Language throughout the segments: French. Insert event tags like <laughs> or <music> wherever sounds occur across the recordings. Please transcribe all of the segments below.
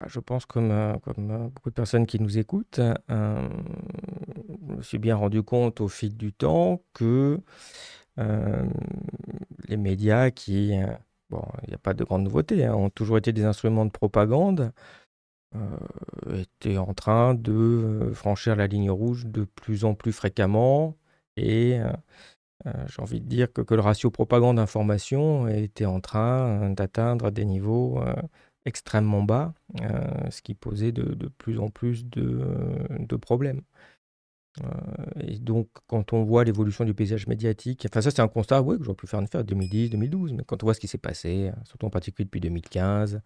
Bah, je pense, comme, euh, comme, euh, beaucoup de personnes qui nous écoutent, hein, je me suis bien rendu compte au fil du temps que euh, les médias, qui, bon, il n'y a pas de grande nouveauté, hein, ont toujours été des instruments de propagande, étaient en train de franchir la ligne rouge de plus en plus fréquemment et. J'ai envie de dire que, que le ratio propagande-information était en train d'atteindre des niveaux extrêmement bas, euh, ce qui posait de, plus en plus de, problèmes. Euh, et donc, quand on voit l'évolution du paysage médiatique, enfin ça c'est un constat ouais, que j'aurais pu faire en 2010, 2012, mais quand on voit ce qui s'est passé, surtout en particulier depuis 2015,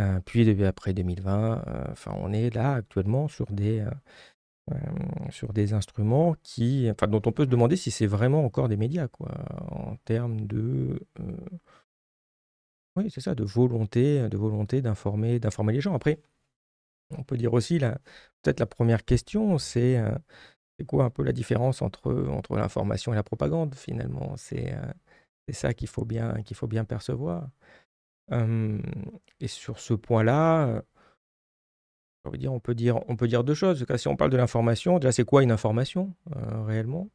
euh, puis depuis après 2020, enfin on est là actuellement sur des, sur des instruments qui, enfin, dont on peut se demander si c'est vraiment encore des médias, quoi, en termes de oui, c'est ça, de volonté, de volonté d'informer, d'informer les gens. Après, on peut dire aussi, peut-être la première question, euh, c'est quoi un peu la différence entre, entre l'information et la propagande finalement C'est euh, c'est ça qu'il faut, bien, faut bien percevoir. et sur ce point-là, dire, on, peut dire, on peut dire deux choses. si on parle de l'information, déjà c'est quoi une information euh, réellement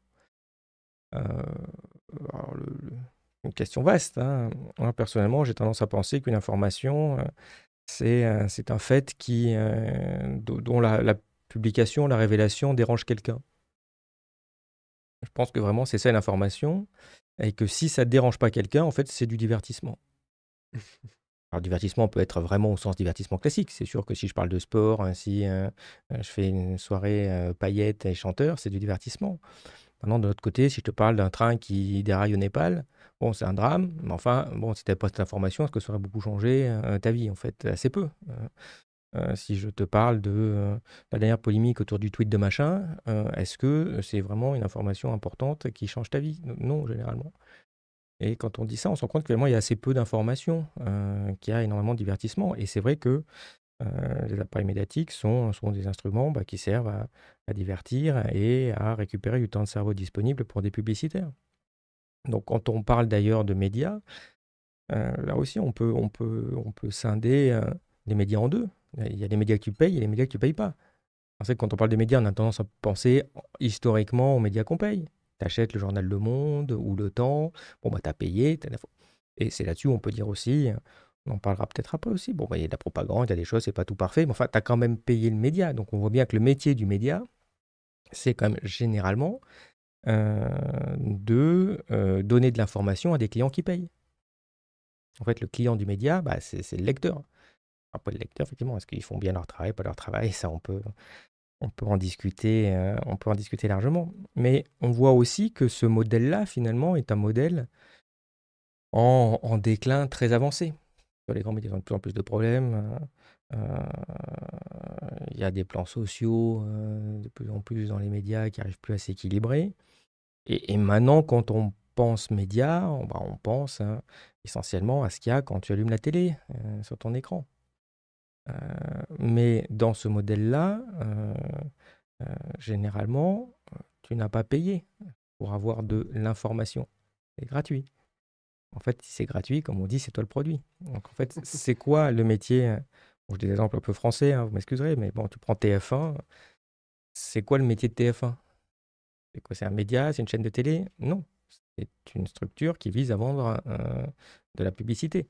une question vaste. Hein. Moi, personnellement, j'ai tendance à penser qu'une information, euh, euh, c'est un fait qui, euh, dont la, publication, la révélation dérange quelqu'un. Je pense que vraiment, c'est ça l'information. Et que si ça ne dérange pas quelqu'un, en fait, c'est du divertissement. <laughs> Alors, divertissement peut être vraiment au sens divertissement classique. C'est sûr que si je parle de sport, hein, si je fais une soirée paillettes et chanteur, c'est du divertissement. Maintenant, de l'autre côté, si je te parle d'un train qui déraille au Népal, Bon, c'est un drame, mais enfin, bon, si tu n'avais pas cette information, est-ce que ça aurait beaucoup changé euh, ta vie En fait, assez peu. Euh, euh, si je te parle de la dernière polémique autour du tweet de machin, est-ce que c'est vraiment une information importante qui change ta vie Non, généralement. Et quand on dit ça, on se rend compte qu'il il y a assez peu d'informations, qu'il y a énormément de divertissement. Et c'est vrai que les appareils médiatiques sont, des instruments bah, qui servent à divertir et à récupérer du temps de cerveau disponible pour des publicitaires. Donc quand on parle d'ailleurs de médias, euh, là aussi on peut, on peut, on peut scinder euh, les médias en deux. Il y a des médias qui payent et les médias qui ne payent pas. que quand on parle des médias, on a tendance à penser historiquement aux médias qu'on paye. Tu achètes le journal Le Monde ou Le Temps, bon bah t'as payé, et c'est là-dessus on peut dire aussi, on en parlera peut-être après aussi, bon bah, il y a de la propagande, il y a des choses, c'est pas tout parfait, mais enfin t'as quand même payé le média, donc on voit bien que le métier du média, c'est quand même généralement euh, de euh, donner de l'information à des clients qui payent. En fait, le client du média, bah, c'est le lecteur. Après, le lecteur, effectivement, est-ce qu'ils font bien leur travail, pas leur travail Ça, on peut, on peut en discuter, euh, on peut en discuter largement. Mais on voit aussi que ce modèle-là, finalement, est un modèle en, déclin très avancé. Les grands médias ont de plus en plus de problèmes. Il y a des plans sociaux de plus en plus dans les médias qui n'arrivent plus à s'équilibrer. Et, maintenant, quand on pense média, on, bah, pense hein, essentiellement à ce qu'il y a quand tu allumes la télé euh, sur ton écran. Euh, mais dans ce modèle-là, euh, généralement, tu n'as pas payé pour avoir de l'information. C'est gratuit. En fait, c'est gratuit, comme on dit, c'est toi le produit. Donc en fait, <laughs> c'est quoi le métier hein? Je dis des exemples un peu français, hein, vous m'excuserez, mais bon, tu prends TF1. C'est quoi le métier de TF1 c'est quoi C'est un média C'est une chaîne de télé Non. C'est une structure qui vise à vendre euh, de la publicité.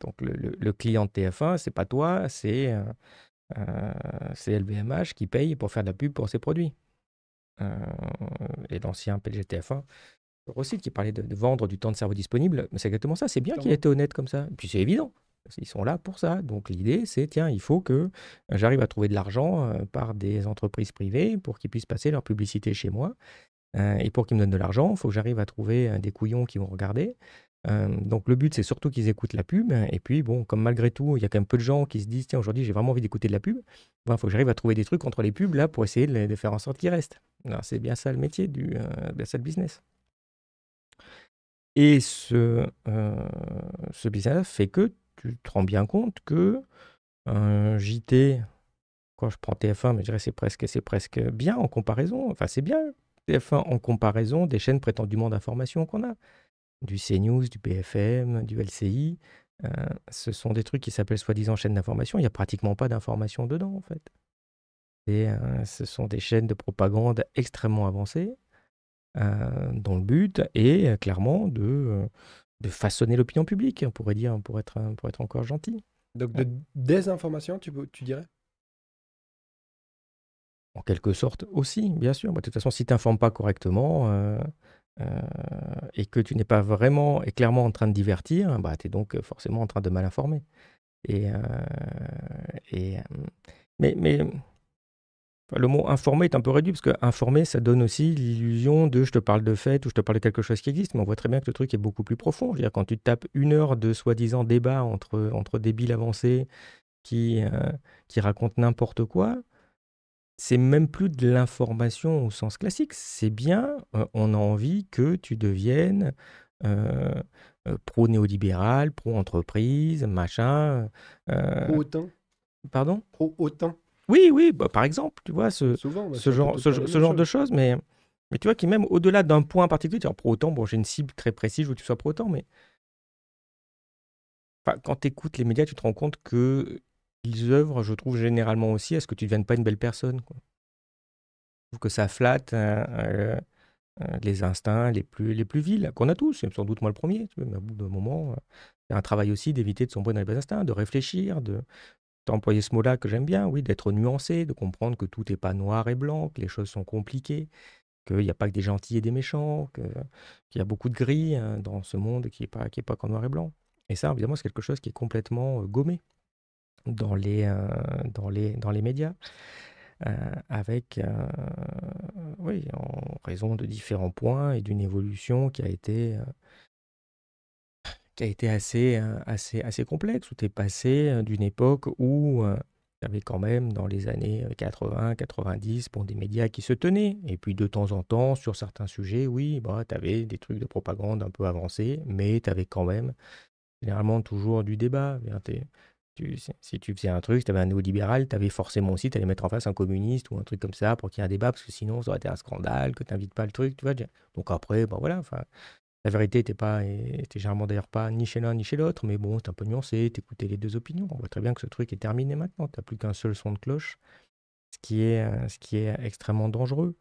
Donc le, client de TF1, c'est pas toi, c'est euh, LVMH euh, qui paye pour faire de la pub pour ses produits. Euh, et l'ancien tf 1 aussi, qui parlait de, de, vendre du temps de cerveau disponible, c'est exactement ça. C'est bien qu'il ait été honnête comme ça. Et puis c'est évident. Ils sont là pour ça. Donc l'idée, c'est, tiens, il faut que j'arrive à trouver de l'argent euh, par des entreprises privées pour qu'ils puissent passer leur publicité chez moi. Euh, et pour qu'ils me donnent de l'argent, il faut que j'arrive à trouver euh, des couillons qui vont regarder. donc le but, c'est surtout qu'ils écoutent la pub. Et puis, bon, comme malgré tout, il y a quand même peu de gens qui se disent, tiens, aujourd'hui, j'ai vraiment envie d'écouter de la pub, il ben, faut que j'arrive à trouver des trucs entre les pubs, là, pour essayer de, faire en sorte qu'ils restent. C'est bien ça le métier, du, bien ça le business. Et ce, ce business fait que tu te rends bien compte que un euh, JT, quand je prends TF1, mais je dirais c'est presque, c'est presque bien en comparaison. Enfin, c'est bien TF1 en comparaison des chaînes prétendument d'information qu'on a, du CNews, du BFM, du LCI. Euh, ce sont des trucs qui s'appellent soi-disant chaînes d'information. Il n'y a pratiquement pas d'information dedans, en fait. Et, euh, ce sont des chaînes de propagande extrêmement avancées, dont le but est clairement de de façonner l'opinion publique, on pourrait dire, pour être, euh, pour être encore gentil. Donc de désinformation, tu, tu dirais En quelque sorte aussi, bien sûr. de toute façon, si tu n'informes pas correctement euh, euh, et que tu n'es pas vraiment et clairement en train de divertir, bah, tu es donc forcément en train de mal informer. Et, et, mais, mais le mot informé est un peu réduit parce que informé, ça donne aussi l'illusion de je te parle de fait ou je te parle de quelque chose qui existe, mais on voit très bien que le truc est beaucoup plus profond. Je veux dire, quand tu tapes une heure de soi-disant débat entre, entre débiles avancés qui, euh, qui racontent n'importe quoi, c'est même plus de l'information au sens classique. C'est bien, euh, on a envie que tu deviennes euh, pro-néolibéral, pro-entreprise, machin. Autant. Pardon Pro-autant. Oui, oui, bah, par exemple, tu vois, ce, bah, genre, de choses, mais, tu vois, qui même au-delà d'un point particulier, pour autant, bon, j'ai une cible très précise, où tu sois pour autant, mais quand tu écoutes les médias, tu te rends compte que ils œuvrent, je trouve, généralement aussi à ce que tu ne deviennes pas une belle personne. Je trouve que ça flatte hein, euh, euh, les instincts les plus, les plus vils, qu'on a tous, sans doute moi le premier, mais au bout d'un moment, a euh, un travail aussi d'éviter de sombrer dans les bas instincts, de réfléchir, de, T'as employé ce mot-là que j'aime bien, oui, d'être nuancé, de comprendre que tout n'est pas noir et blanc, que les choses sont compliquées, qu'il n'y a pas que des gentils et des méchants, qu'il y a beaucoup de gris hein, dans ce monde qui n'est pas, pas qu'en noir et blanc. Et ça, évidemment, c'est quelque chose qui est complètement euh, gommé dans les, euh, dans les, dans les médias, euh, avec, oui, en raison de différents points et d'une évolution qui a été qui a été assez, euh, assez, assez complexe, où tu es passé euh, d'une époque où euh, tu avais quand même dans les années 80, 90, bon, des médias qui se tenaient. Et puis de temps en temps, sur certains sujets, oui, bah, tu avais des trucs de propagande un peu avancés, mais tu avais quand même généralement toujours du débat. Eh tu, si tu faisais un truc, tu avais un néolibéral, tu avais forcément aussi, tu allais mettre en face un communiste ou un truc comme ça pour qu'il y ait un débat, parce que sinon, ça aurait été un scandale, que tu n'invites pas le truc, tu vois. Donc après, bon bah, voilà, la vérité n'était pas, était généralement d'ailleurs pas ni chez l'un ni chez l'autre, mais bon, c'est un peu nuancé, t'écoutais les deux opinions. On voit très bien que ce truc est terminé maintenant, t'as plus qu'un seul son de cloche, ce qui est, ce qui est extrêmement dangereux.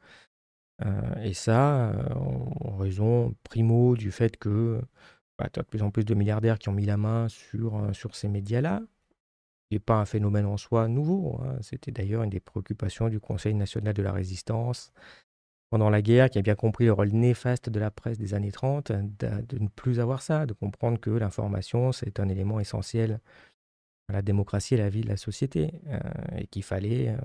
Euh, et ça, euh, en raison primo du fait que bah, tu de plus en plus de milliardaires qui ont mis la main sur, euh, sur ces médias-là, n'est pas un phénomène en soi nouveau. Hein. C'était d'ailleurs une des préoccupations du Conseil national de la résistance pendant la guerre, qui a bien compris le rôle néfaste de la presse des années 30, de, ne plus avoir ça, de comprendre que l'information, c'est un élément essentiel à la démocratie et à la vie de la société, euh, et qu'il fallait euh,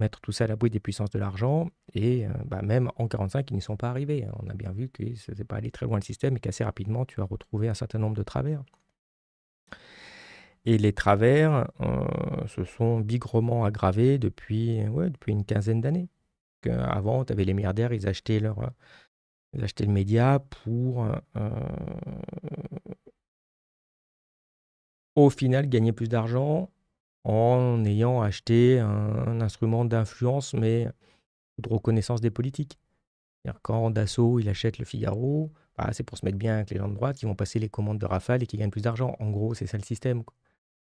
mettre tout ça à l'abri des puissances de l'argent, et euh, bah, même en 1945, ils n'y sont pas arrivés. On a bien vu que ce n'était pas allé très loin le système, et qu'assez rapidement, tu as retrouvé un certain nombre de travers. Et les travers se sont bigrement aggravés depuis une quinzaine d'années avant, tu avais les milliardaires, ils achetaient, leur, euh, ils le média pour, euh, au final, gagner plus d'argent en ayant acheté un, instrument d'influence, mais de reconnaissance des politiques. Quand Dassault, il achète le Figaro, bah, c'est pour se mettre bien avec les gens de droite qui vont passer les commandes de Rafale et qui gagnent plus d'argent. En gros, c'est ça le système.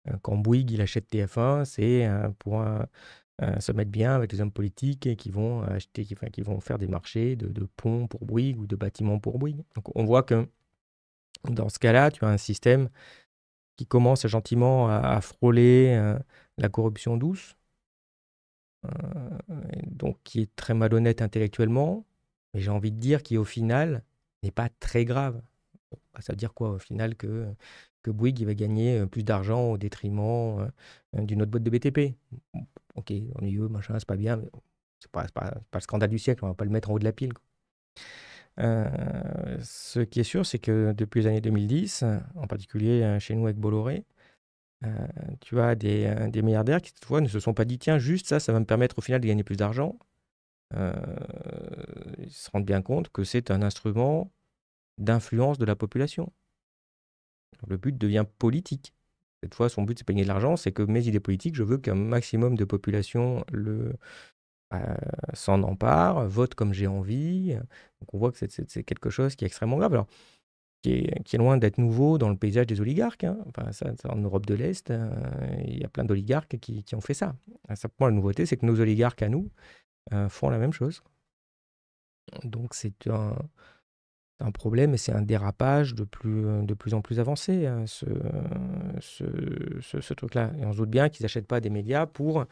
Euh, quand Bouygues, il achète TF1, c'est pour, euh, se mettre bien avec les hommes politiques et qui vont acheter, qui, vont faire des marchés de, ponts pour Bouygues ou de bâtiments pour Bouygues. Donc on voit que dans ce cas-là, tu as un système qui commence gentiment à, frôler euh, la corruption douce, euh, donc qui est très malhonnête intellectuellement, mais j'ai envie de dire qui au final n'est pas très grave. Bah, ça veut dire quoi au final que Bouygues va gagner plus d'argent au détriment d'une autre boîte de BTP ok, ennuyeux, machin, c'est pas bien, mais c'est pas, pas, le scandale du siècle, on va pas le mettre en haut de la pile. Euh, ce qui est sûr, c'est que depuis les années 2010, en particulier euh, chez nous avec Bolloré, euh, tu as des, des milliardaires qui toutefois ne se sont pas dit tiens, juste ça, ça va me permettre au final de gagner plus d'argent. ils se rendent bien compte que c'est un instrument d'influence de la population. Le but devient politique. Cette fois, son but, c'est de gagner de l'argent, c'est que mes idées politiques, je veux qu'un maximum de population le, euh, s'en empare, vote comme j'ai envie. Donc on voit que c'est quelque chose qui est extrêmement grave. Alors, qui est, loin d'être nouveau dans le paysage des oligarques. Hein. en Europe de l'Est, euh, il y a plein d'oligarques qui, qui, ont fait ça. la nouveauté, c'est que nos oligarques à nous euh, font la même chose. Donc, c'est un, un problème et c'est un dérapage de plus, de plus en plus avancé, hein, ce, ce, truc-là. Et on se doute bien qu'ils n'achètent pas des médias pour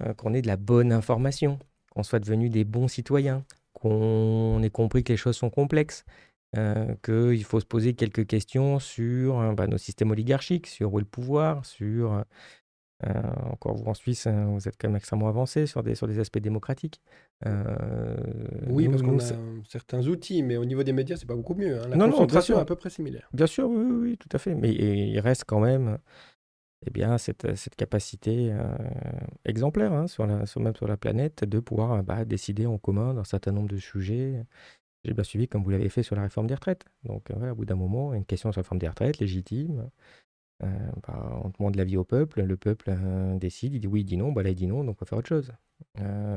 euh, qu'on ait de la bonne information, qu'on soit devenu des bons citoyens, qu'on ait compris que les choses sont complexes, euh, qu'il faut se poser quelques questions sur euh, bah, nos systèmes oligarchiques, sur où est le pouvoir, sur euh, encore vous en Suisse, hein, vous êtes quand même extrêmement avancé sur des, sur des aspects démocratiques. Euh, oui, parce qu'on a certains outils, mais au niveau des médias, c'est pas beaucoup mieux. Hein. La non, concentration non, est à peu près similaire. Bien sûr, oui, oui, oui tout à fait. Mais il reste quand même eh bien, cette, cette capacité euh, exemplaire, hein, sur la, même sur la planète, de pouvoir bah, décider en commun d'un certain nombre de sujets. J'ai bien suivi comme vous l'avez fait sur la réforme des retraites. Donc, à au bout d'un moment, une question sur la réforme des retraites, légitime, euh, bah, on demande l'avis au peuple, le peuple euh, décide, il dit oui, il dit non, bah là il dit non, donc on va faire autre chose. Euh,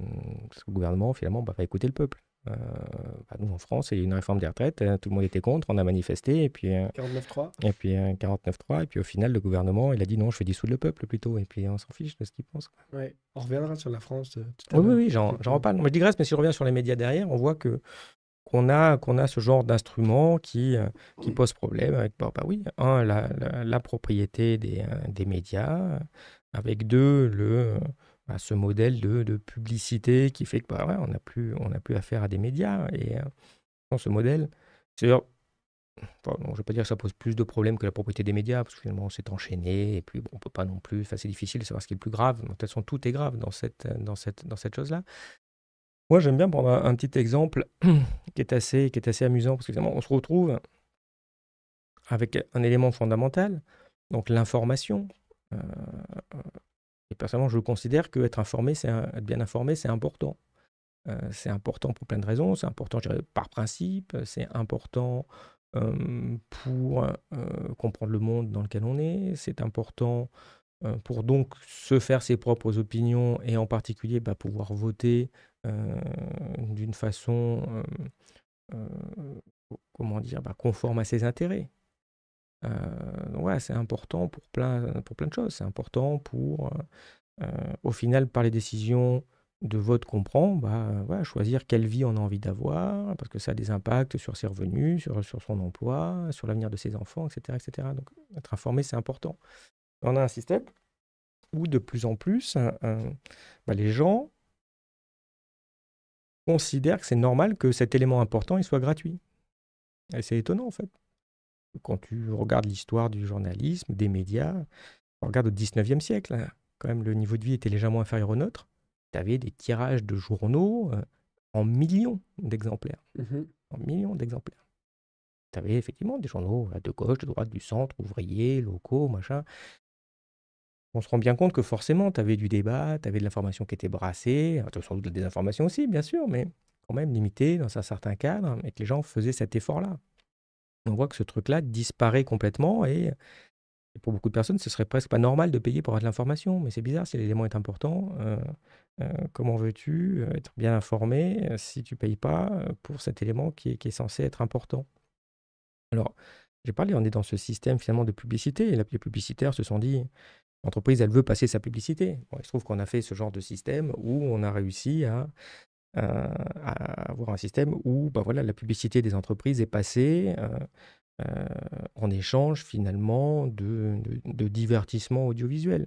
mm, parce que le gouvernement, finalement, bah, va écouter le peuple. Bah, nous, en France, il y a eu une réforme des retraites, tout le monde était contre, on a manifesté, et puis... 49-3 Et puis 49-3, et puis au final, le gouvernement, il a dit non, je fais dissoudre le peuple plutôt, et puis on s'en fiche de ce qu'il pense. On reviendra sur la France tout à l'heure. Oui, oui, j'en reparle. Moi, je digresse, mais si je reviens sur les médias derrière, on voit que qu'on a, qu'on a ce genre d'instrument qui, euh, qui pose problème avec, bah, bah oui, un, la, propriété des, euh, des, médias, avec deux, le, euh, bah, ce modèle de, de, publicité qui fait que bah, ouais, on n'a plus, on a plus affaire à des médias. Et dans ce modèle, sur je ne vais pas dire que ça pose plus de problèmes que la propriété des médias, parce que finalement, c'est enchaîné, et puis bon, on peut pas non plus, c'est difficile de savoir ce qui est le plus grave. De toute façon, tout est grave dans cette, dans cette, dans cette chose-là. Moi, j'aime bien prendre un, petit exemple <clears throat> qui est assez, qui est assez amusant, parce que on se retrouve avec un élément fondamental, donc l'information. Euh, euh, et personnellement, je considère que être informé, c'est être bien informé, c'est important. Euh, c'est important pour plein de raisons. C'est important par principe. C'est important pour comprendre le monde dans lequel on est. C'est important euh, pour donc se faire ses propres opinions et en particulier bah, pouvoir voter euh, d'une façon, euh, comment dire, bah, conforme à ses intérêts. c'est important pour plein, de choses. C'est important pour, au final, par les décisions de vote qu'on prend, bah, choisir quelle vie on a envie d'avoir, parce que ça a des impacts sur ses revenus, sur, son emploi, sur l'avenir de ses enfants, etc. etc. Donc être informé, c'est important on a un système où de plus en plus, bah, les gens considèrent que c'est normal que cet élément important soit gratuit. c'est étonnant en fait. Quand tu regardes l'histoire du journalisme, des médias, on regarde au 19e siècle, hein. quand même le niveau de vie était légèrement inférieur au nôtre, tu avais des tirages de journaux euh, en millions d'exemplaires. Mmh en millions d'exemplaires. Tu avais effectivement des journaux de gauche, de droite, du centre, ouvriers, locaux, machin on se rend bien compte que forcément, tu avais du débat, tu avais de l'information qui était brassée, sans doute la désinformation aussi, bien sûr, mais quand même limitée dans un certain cadre, et que les gens faisaient cet effort-là. On voit que ce truc-là disparaît complètement, et, pour beaucoup de personnes, ce serait presque pas normal de payer pour avoir de l'information, mais c'est bizarre, si l'élément est important, euh, euh, comment veux-tu euh, être bien informé si tu payes pas pour cet élément qui qui est censé être important Alors, j'ai parlé, on est dans ce système finalement de publicité, et les publicitaires se sont dit L'entreprise, elle veut passer sa publicité. il se trouve qu'on a fait ce genre de système où on a réussi à, euh, avoir un système où bah voilà, la publicité des entreprises est passée euh, euh, en échange finalement de, divertissement audiovisuel.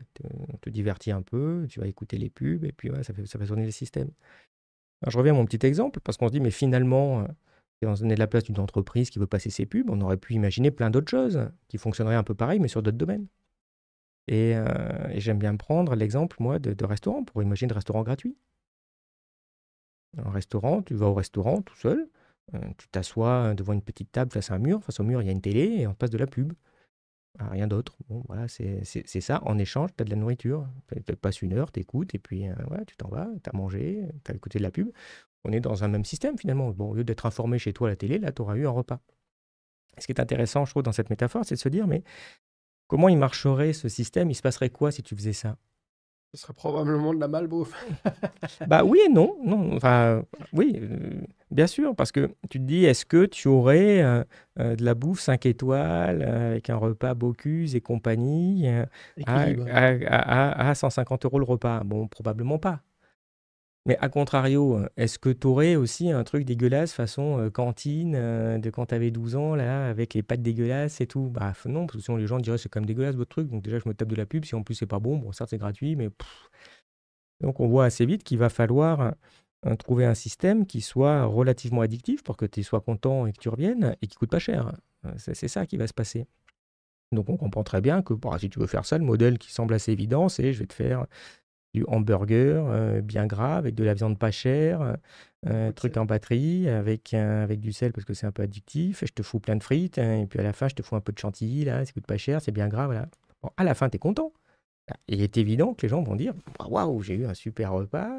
On te divertit un peu, tu vas écouter les pubs et puis ça, fait, ça tourner le système. je reviens à mon petit exemple parce qu'on se dit mais finalement si on est de la place d'une entreprise qui veut passer ses pubs, on aurait pu imaginer plein d'autres choses qui fonctionneraient un peu pareil, mais sur d'autres domaines. Euh, et, j'aime bien prendre l'exemple, moi, de, restaurant, pour imaginer un restaurant gratuit. Un restaurant, tu vas au restaurant tout seul, euh, tu t'assois euh, devant une petite table face à un mur, face au mur, il y a une télé et on passe de la pub. rien d'autre. Bon, voilà, c'est ça. En échange, tu as de la nourriture. Tu passes une heure, tu écoutes, et puis tu t'en vas, tu as mangé, tu as écouté de la pub. On est dans un même système finalement. Bon, au lieu d'être informé chez toi à la télé, là, tu auras eu un repas. Ce qui est intéressant, je trouve, dans cette métaphore, c'est de se dire, mais Comment il marcherait ce système Il se passerait quoi si tu faisais ça Ce serait probablement de la malbouffe. <laughs> bah oui et non, non. Enfin, oui, euh, bien sûr, parce que tu te dis, est-ce que tu aurais euh, euh, de la bouffe 5 étoiles avec un repas Bocuse et compagnie à, 150 euros le repas Bon, probablement pas. Mais à contrario, euh, est-ce que aurais aussi un truc dégueulasse façon euh, cantine euh, de quand tu t'avais 12 ans, là, avec les pâtes dégueulasses et tout Bah non, parce que sinon les gens diraient c'est quand même dégueulasse votre truc, donc déjà je me tape de la pub, si en plus c'est pas bon, bon certes c'est gratuit, mais... Donc on voit assez vite qu'il va falloir trouver un système qui soit relativement addictif pour que tu sois content et que tu reviennes, et qui coûte pas cher. C'est ça qui va se passer. Donc on comprend très bien que bah, si tu veux faire ça, le modèle qui semble assez évident, c'est je vais te faire du hamburger euh, bien gras avec de la viande pas chère, euh, truc en batterie avec, avec du sel parce que c'est un peu addictif. et Je te fous plein de frites hein, et puis à la fin, je te fous un peu de chantilly. Là, ça coûte pas cher, c'est bien gras. Voilà. à la fin, tu es content. Bah, il est évident que les gens vont dire bah, Waouh, j'ai eu un super repas.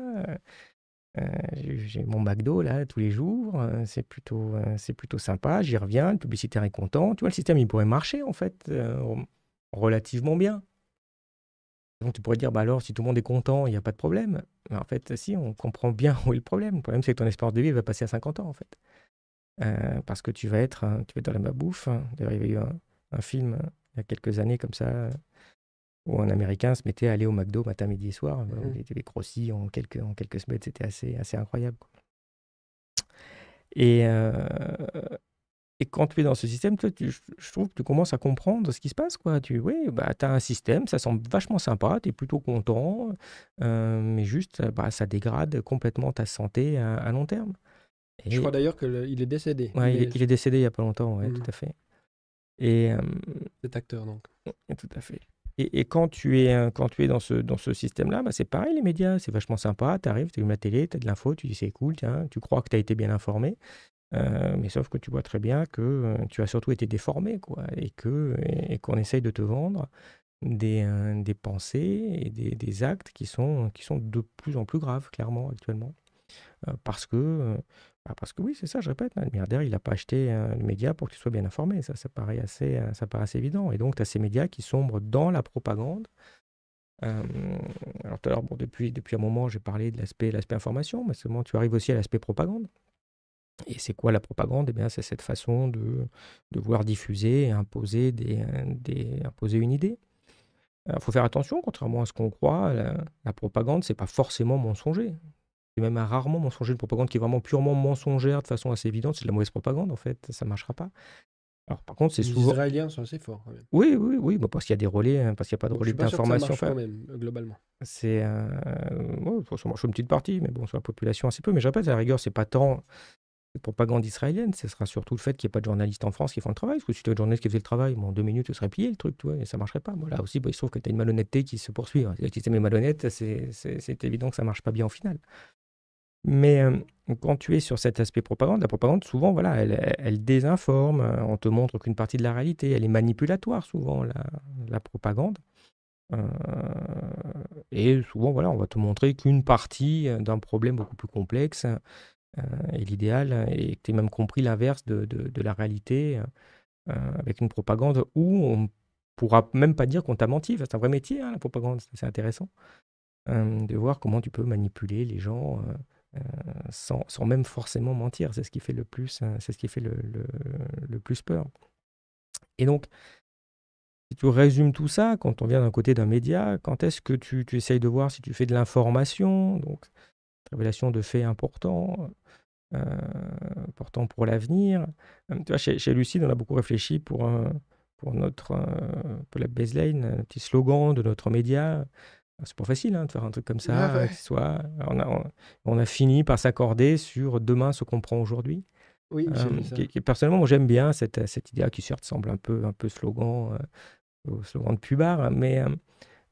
Euh, j'ai mon McDo là tous les jours, c'est plutôt, c'est plutôt sympa, j'y reviens, le publicitaire est content. Tu vois, le système, il pourrait marcher en fait relativement bien tu pourrais dire, bah alors, si tout le monde est content, il n'y a pas de problème. Mais en fait, si, on comprend bien <laughs> où est le problème. Le problème, c'est que ton espoir de vie va passer à 50 ans, en fait. Euh, parce que tu vas être, hein, tu vas dans la mabouffe. Hein. il y avait eu un, film hein, il y a quelques années comme ça, où un Américain se mettait à aller au McDo matin, midi et soir. Mmh. il était grossi en quelques, en quelques semaines. C'était assez, assez incroyable. Et, euh, et quand tu es dans ce système, tu, je trouve que tu commences à comprendre ce qui se passe. Quoi. Tu oui, bah, as un système, ça semble vachement sympa, tu es plutôt content, euh, mais juste, bah, ça dégrade complètement ta santé à, long terme. je crois d'ailleurs qu'il est décédé. Oui, il, est... décédé il n'y a pas longtemps, mmh. ouais, tout à fait. Et, acteur, donc. Tout à fait. Et, quand, tu es, euh, quand tu es dans ce, dans ce système-là, bah c'est pareil, les médias, c'est vachement sympa. Tu arrives, tu as la télé, tu as de l'info, tu dis c'est cool, tiens, tu crois que tu as été bien informé. Euh, mais sauf que tu vois très bien que euh, tu as surtout été déformé, quoi, et que et, qu'on essaye de te vendre des, euh, des pensées et des, des, actes qui sont, qui sont de plus en plus graves, clairement, actuellement. parce que, bah, parce que oui, c'est ça, je répète, hein, le milliardaire, il n'a pas acheté le média pour que tu sois bien informé. Ça, ça paraît assez, ça paraît assez évident. Et donc, tu as ces médias qui sombrent dans la propagande, alors tout à l'heure, bon, depuis, depuis un moment, j'ai parlé de l'aspect, l'aspect information, mais seulement tu arrives aussi à l'aspect propagande. Et c'est quoi la propagande eh bien, c'est cette façon de, de vouloir diffuser et imposer, des, des, imposer une idée. Il faut faire attention, contrairement à ce qu'on croit, la, propagande, propagande, c'est pas forcément mensonger. C'est même rarement mensonger. Une propagande qui est vraiment purement mensongère de façon assez évidente, c'est de la mauvaise propagande en fait, ça ne marchera pas. Alors par contre, c'est souvent. Les Israéliens sont assez forts. Oui, oui, oui, bah, parce qu'il y a des relais, hein, parce qu'il n'y a pas de relais d'information. marche quand même, globalement. C'est. Euh, ça marche une petite partie, mais bon, sur la population assez peu. Mais je répète, à la rigueur, c'est pas tant propagande israélienne, ce sera surtout le fait qu'il n'y ait pas de journalistes en France qui font le travail. Parce que si tu avais un journaliste qui faisait le travail, bon, en deux minutes, tu serais plié le truc, tu et ça ne marcherait pas. Voilà aussi, il se trouve que tu as une malhonnêteté qui se poursuit. Si tu es malhonnête, c'est évident que ça ne marche pas bien au final. Mais euh, quand tu es sur cet aspect propagande, la propagande, souvent, voilà, elle, désinforme, euh, on te montre qu'une partie de la réalité, elle est manipulatoire, souvent, la, propagande. Euh, et souvent, voilà, on va te montrer qu'une partie d'un problème beaucoup plus complexe euh, et l'idéal, et que tu aies même compris l'inverse de, de, la réalité euh, euh, avec une propagande où on pourra même pas dire qu'on t'a menti. c'est un vrai métier, hein, la propagande, c'est intéressant de voir comment tu peux manipuler les gens. sans, sans, même forcément mentir. C'est ce qui fait le plus, c'est ce qui fait le, le, plus peur. Et donc, si tu résumes tout ça, quand on vient d'un côté d'un média, quand est-ce que tu, tu, essayes de voir si tu fais de l'information Donc, révélation de faits importants, euh, pour l'avenir. Euh, tu vois, chez, Lucide, on a beaucoup réfléchi pour, euh, pour notre euh, pour la baseline, un petit slogan de notre média. Ah, c'est pas facile hein, de faire un truc comme ça. Ah soit, on, a, on, a fini par s'accorder sur demain ce qu'on prend aujourd'hui. Oui, ça. Qui, personnellement, moi j'aime bien cette, cette idée qui certes semble un peu, un peu slogan, slogan de pubard, hein, mais,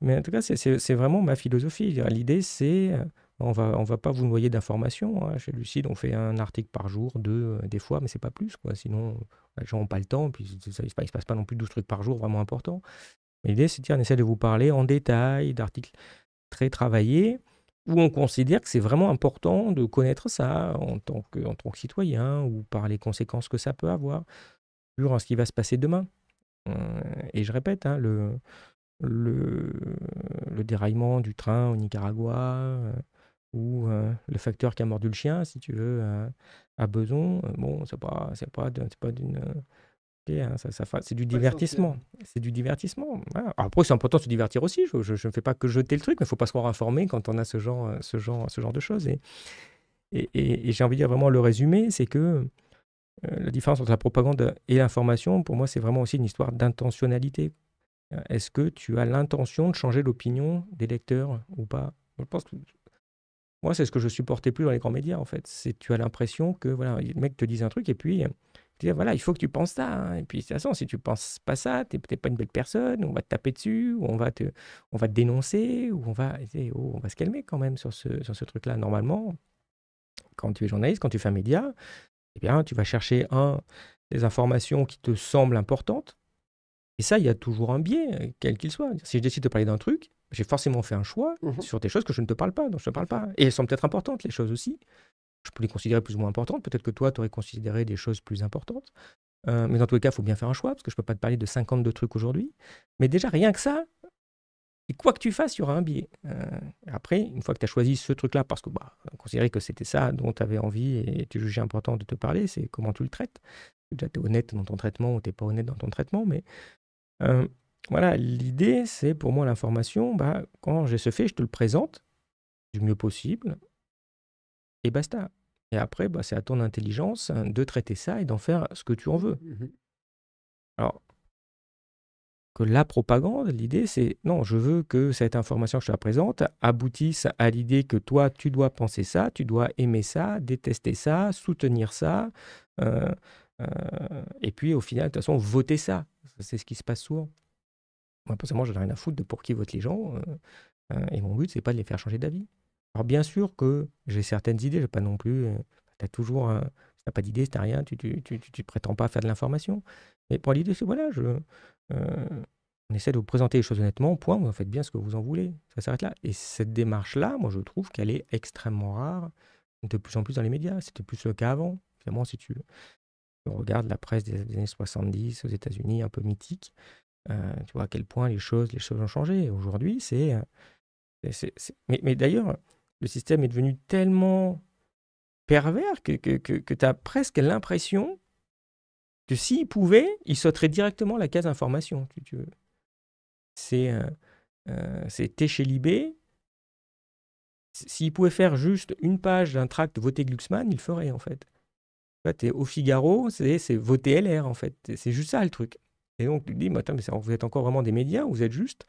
mais en tout cas, c'est vraiment ma philosophie. L'idée, c'est on va, on va pas vous noyer d'informations. Hein. Chez Lucide, on fait un article par jour, deux, euh, des fois, mais c'est pas plus. Quoi. Sinon, bah, les gens n'ont pas le temps, puis ça, il ne se passe pas non plus 12 trucs par jour vraiment important. L'idée, c'est de de vous parler en détail d'articles très travaillés, où on considère que c'est vraiment important de connaître ça en tant, que, en tant citoyen, ou par les conséquences que ça peut avoir sur hein, ce qui va se passer demain. Hum, et je répète, hein, le, le, le, déraillement du train au Nicaragua, euh, ou euh, le facteur qui a mordu le chien, si tu veux, a euh, besoin. Euh, bon, c'est pas, c'est pas, pas d'une, ça, c'est du divertissement, c'est du divertissement. Après, c'est important de se divertir aussi. Je, ne fais pas que jeter le truc, mais il faut pas se croire informé quand on a ce genre, ce genre, ce genre de choses. Et, et, j'ai envie de dire vraiment le résumé, c'est que la différence entre la propagande et l'information, pour moi, c'est vraiment aussi une histoire d'intentionnalité. Est-ce que tu as l'intention de changer l'opinion des lecteurs ou pas Je pense que moi, c'est ce que je supportais plus dans les grands médias, en fait. C'est tu as l'impression que voilà, le mec te dit un truc et puis euh, tu voilà, il faut que tu penses ça. Hein. Et puis de toute façon, si tu penses pas ça, t'es peut-être pas une belle personne. On va te taper dessus, on va te, dénoncer, ou on va, oh, se calmer quand même sur ce, truc-là. Normalement, quand tu es journaliste, quand tu fais un média, eh bien, tu vas chercher un des informations qui te semblent importantes et ça, il y a toujours un biais, quel qu'il soit. Si je décide de parler d'un truc, j'ai forcément fait un choix mhm. sur des choses que je ne te parle pas, dont je ne parle pas. Et elles sont peut-être importantes, les choses aussi. Je peux les considérer plus ou moins importantes. Peut-être que toi, tu aurais considéré des choses plus importantes. Euh, mais dans tous les cas, il faut bien faire un choix, parce que je ne peux pas te parler de 52 trucs aujourd'hui. Mais déjà, rien que ça, et quoi que tu fasses, il y aura un biais. Euh, après, une fois que tu as choisi ce truc-là, parce que bah, considérer que c'était ça dont tu avais envie et tu jugeais important de te parler, c'est comment tu le traites. Déjà, tu es honnête dans ton traitement ou tu n'es pas honnête dans ton traitement, mais euh, voilà, l'idée, c'est pour moi l'information, bah, quand j'ai ce fait, je te le présente du mieux possible, et basta. Et après, bah, c'est à ton intelligence de traiter ça et d'en faire ce que tu en veux. Mmh Alors, que la propagande, l'idée, c'est non, je veux que cette information que je te la présente aboutisse à l'idée que toi, tu dois penser ça, tu dois aimer ça, détester ça, soutenir ça, euh, euh, et puis au final, de toute façon, voter ça c'est ce qui se passe souvent. Moi, personnellement, j'en ai rien à foutre de pour qui votent les gens. Euh, euh, et mon but, c'est pas de les faire changer d'avis. Alors, bien sûr que j'ai certaines idées, j'ai pas non plus. Euh, tu as toujours. pas d'idées, si n'as rien, tu, tu, prétends pas faire de l'information. Mais pour l'idée, c'est voilà, je. on essaie de vous présenter les choses honnêtement, point, vous en faites bien ce que vous en voulez. Ça s'arrête là. Et cette démarche-là, moi, je trouve qu'elle est extrêmement rare, de plus en plus dans les médias. C'était plus le cas avant. évidemment si tu, on regarde la presse des années 70 aux États-Unis, un peu mythique, euh, tu vois à quel point les choses, les choses ont changé. Aujourd'hui, c'est. Euh, mais, d'ailleurs, le système est devenu tellement pervers que, que, que, tu as presque l'impression que s'il pouvait, il sauterait directement la case information, tu veux. C'est. Euh, euh chez Libé. S'il pouvait faire juste une page d'un tract voté Glucksmann, il ferait en fait. Bah, au Figaro, c'est voter LR en fait. C'est juste ça le truc. Et donc tu dis, mais attends, mais vous êtes encore vraiment des médias, vous êtes juste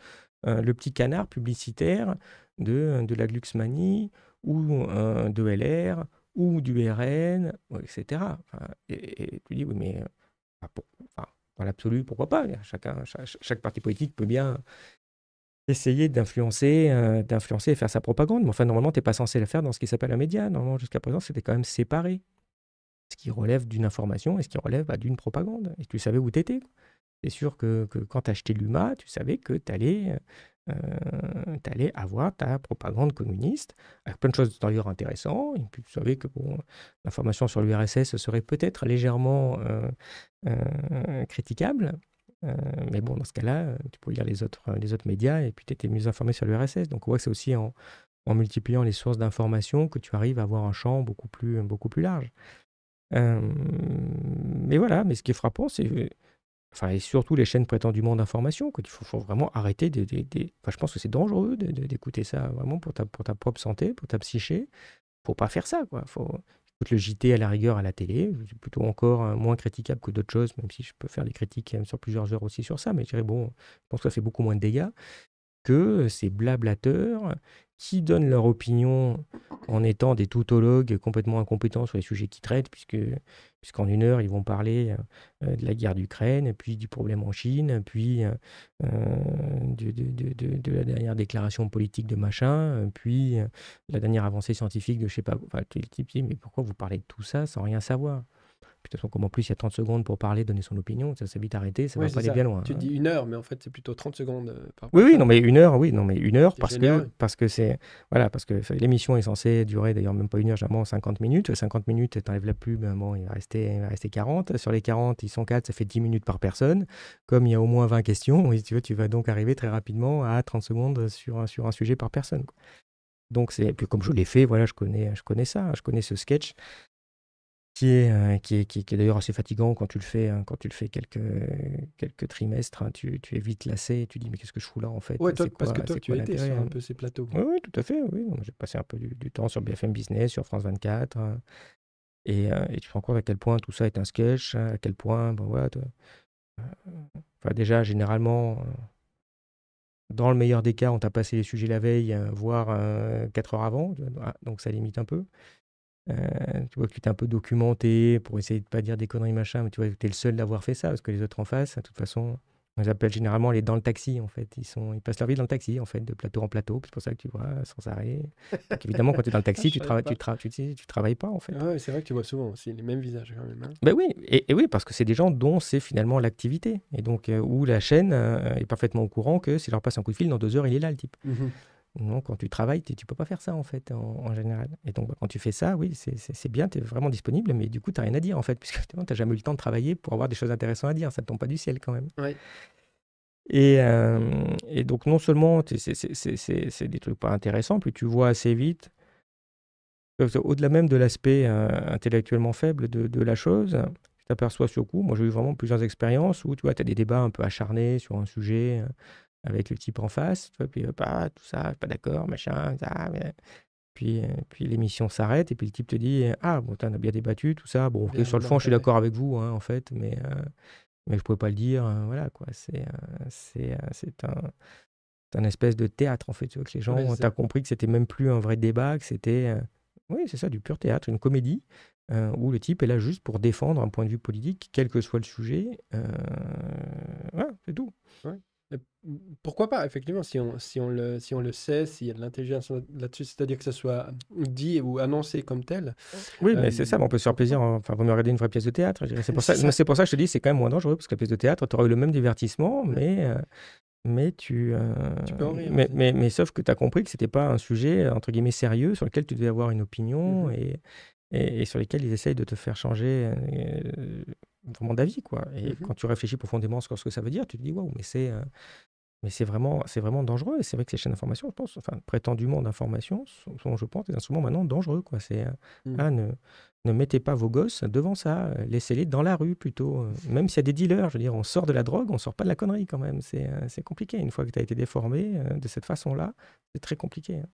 euh, le petit canard publicitaire de, de la gluxmanie, ou euh, de LR ou du RN, etc. et, et, tu dis, oui, mais euh, ah, dans l'absolu, pourquoi pas Chacun, chaque, parti politique peut bien essayer d'influencer d'influencer et faire sa propagande. Mais enfin, normalement, tu n'es pas censé la faire dans ce qui s'appelle un média. Normalement, jusqu'à présent, c'était quand même séparé ce qui relève d'une information et ce qui relève bah, d'une propagande. Et tu savais où tu étais. C'est sûr que, quand tu acheté l'UMA, tu savais que tu allais, euh, euh, avoir ta propagande communiste, avec plein de choses d'ailleurs intéressantes. Et puis tu savais que l'information sur l'URSS serait peut-être légèrement euh, critiquable. mais bon, dans ce cas-là, tu pouvais lire les autres, les autres médias et puis tu étais mieux informé sur l'URSS. Donc on voit que c'est aussi en, multipliant les sources d'informations que tu arrives à avoir un champ beaucoup plus, beaucoup plus large mais voilà, mais ce qui est frappant, c'est enfin, et surtout les chaînes prétendument d'information, qu'il faut, vraiment arrêter de, Enfin, je pense que c'est dangereux d'écouter ça, vraiment, pour ta, pour ta propre santé, pour ta psyché. Faut pas faire ça, quoi. Faut... écouter le JT à la rigueur à la télé, c'est plutôt encore hein, moins critiquable que d'autres choses, même si je peux faire des critiques euh, sur plusieurs heures aussi sur ça, mais je dirais, bon, je pense que ça fait beaucoup moins de dégâts que ces blablateurs qui donnent leur opinion en étant des toutologues complètement incompétents sur les sujets qu'ils traitent, puisque puisqu'en une heure, ils vont parler euh, de la guerre d'Ukraine, puis du problème en Chine, puis euh, euh, de, la dernière déclaration politique de machin, puis la dernière avancée scientifique de je sais pas. Enfin, le type mais pourquoi vous parlez de tout ça sans rien savoir de toute façon, comme en plus il y a 30 secondes pour parler, donner son opinion, ça s'est vite arrêté, ça va pas aller bien loin. Tu hein. dis une heure, mais en fait c'est plutôt 30 secondes. Euh, par oui, oui, non, mais une heure, oui, non, mais une heure parce que, parce que c'est voilà, parce que l'émission est censée durer d'ailleurs même pas une heure, généralement 50 minutes. 50 minutes, tu enlèves la pub, ben bon, il va rester, il va rester 40. Sur les 40, ils sont 4, ça fait 10 minutes par personne. Comme il y a au moins 20 questions, tu tu vas donc arriver très rapidement à 30 secondes sur un, sur un sujet par personne. Donc c'est puis comme je l'ai fait, voilà, je connais, je connais ça, je connais ce sketch. Euh, qui est, qui est, qui d'ailleurs assez fatigant quand tu le fais, hein, quand tu le fais quelques, quelques trimestres, hein, tu, tu, es vite lassé, et tu dis mais qu'est-ce que je fous là en fait Parce que toi, tu as été un hein? peu ces plateaux. Oui, tout à fait. Oui. J'ai passé un peu du, temps sur BFM Business, sur France 24, et, euh, et, tu te rends compte à quel point tout ça est un sketch, à quel point, ben voilà. Euh, enfin, déjà, généralement, dans le meilleur des cas, on t'a passé les sujets la veille, voire 4 heures avant, ah, donc ça limite un peu. Euh, tu vois que tu t'es un peu documenté pour essayer de pas dire des conneries machin, mais tu vois que t'es le seul d'avoir fait ça parce que les autres en face, de toute façon, on les appelle généralement les dans le taxi, en fait. Ils, sont, ils passent leur vie dans le taxi, en fait, de plateau en plateau. C'est pour ça que tu vois, sans arrêt. évidemment, quand tu es dans le taxi, ah, tu, travailles, tu, tu, travailles pas, en fait. Ah c'est vrai que tu vois souvent aussi les mêmes visages, quand même. Hein. Ben oui, et, oui, parce que c'est des gens dont c'est finalement l'activité. Et donc, euh, où la chaîne euh, est parfaitement au courant que s'il leur passe un coup de fil, dans deux heures, il est là, le type. Mhm. Non, quand tu travailles, tu ne peux pas faire ça en fait, en, général. Et donc, bah, quand tu fais ça, oui, c'est bien, tu es vraiment disponible, mais du coup, tu n'as rien à dire en fait, <laughs> puisque tu n'as jamais eu le temps de travailler pour avoir des choses intéressantes à dire. Ça ne tombe pas du ciel quand même. Et, euh, et, donc, non seulement c'est des trucs pas intéressants, puis tu vois assez vite, au-delà même de l'aspect euh, intellectuellement faible de, la chose, tu t'aperçois sur le coup. Moi, j'ai eu vraiment plusieurs expériences où tu vois, tu as des débats un peu acharnés sur un sujet. Euh, avec le type en face, tu puis pas ah, tout ça, pas d'accord, machin, ça, puis, euh, puis l'émission s'arrête, et puis le type te dit Ah, bon, on a bien débattu, tout ça, bon, sur le fond, je suis d'accord avec vous, hein, en fait, mais, euh, mais je pouvais pas le dire, hein, voilà, quoi, c'est euh, c'est c'est un. C'est un espèce de théâtre, en fait, tu vois, que les gens, ont t'as compris que c'était même plus un vrai débat, que c'était, oui, c'est ça, du pur théâtre, une comédie, où le type est là juste pour défendre un point de vue politique, quel que soit le sujet. Euh... c'est tout. Pourquoi pas, effectivement, si on, si on, le, si on le sait, s'il y a de l'intelligence là-dessus, c'est-à-dire que ça soit dit ou annoncé comme tel. Oui, mais c'est ça, on peut se faire plaisir. Enfin, vous me regardez une vraie pièce de théâtre. C'est pour, ça, pour ça que je te dis, c'est quand même moins dangereux, parce que la pièce de théâtre, tu auras eu le même divertissement, mais, mais tu. tu peux en rire, mais, mais, sauf que tu as compris que c'était pas un sujet, entre guillemets, sérieux sur lequel tu devais avoir une opinion mmh et, et, et, sur lesquels ils essayent de te faire changer vraiment d'avis. Quoi. Et mmh quand tu réfléchis profondément sur ce que ça veut dire, tu te dis waouh, mais c'est, euh, mais c'est, vraiment, c'est vraiment dangereux. Et c'est vrai que ces chaînes d'information, je pense, enfin, prétendument d'information, sont, je pense, des instruments maintenant dangereux. Quoi. C'est, euh, mmh ah, ne, mettez pas vos gosses devant ça, laissez-les dans la rue plutôt. Euh, <laughs> même s'il y a des dealers, je veux dire, on sort de la drogue, on sort pas de la connerie quand même. C'est, compliqué. Une fois que tu as été déformé de cette façon-là, c'est très compliqué. Hein.